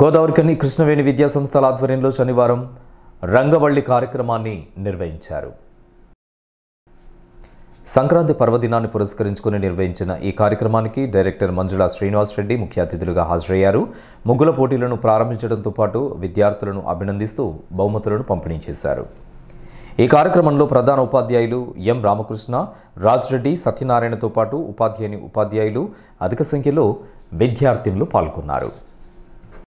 గోదావరికని కృష్ణవేణి విద్యా సంస్థల ఆధ్వర్యంలో శనివారం రంగవల్లి కార్యక్రమాన్ని నిర్వహించారు సంక్రాంతి పర్వదినాన్ని పురస్కరించుకుని నిర్వహించిన ఈ కార్యక్రమానికి డైరెక్టర్ మంజుల శ్రీనివాస్ రెడ్డి ముఖ్య అతిథులుగా హాజరయ్యారు ముగ్గుల పోటీలను ప్రారంభించడంతో పాటు విద్యార్థులను అభినందిస్తూ బహుమతులను పంపిణీ చేశారు ఈ కార్యక్రమంలో ప్రధాన ఉపాధ్యాయులు ఎం రామకృష్ణ రాజ్రెడ్డి సత్యనారాయణతో పాటు ఉపాధ్యాయుని ఉపాధ్యాయులు అధిక సంఖ్యలో విద్యార్థినులు పాల్గొన్నారు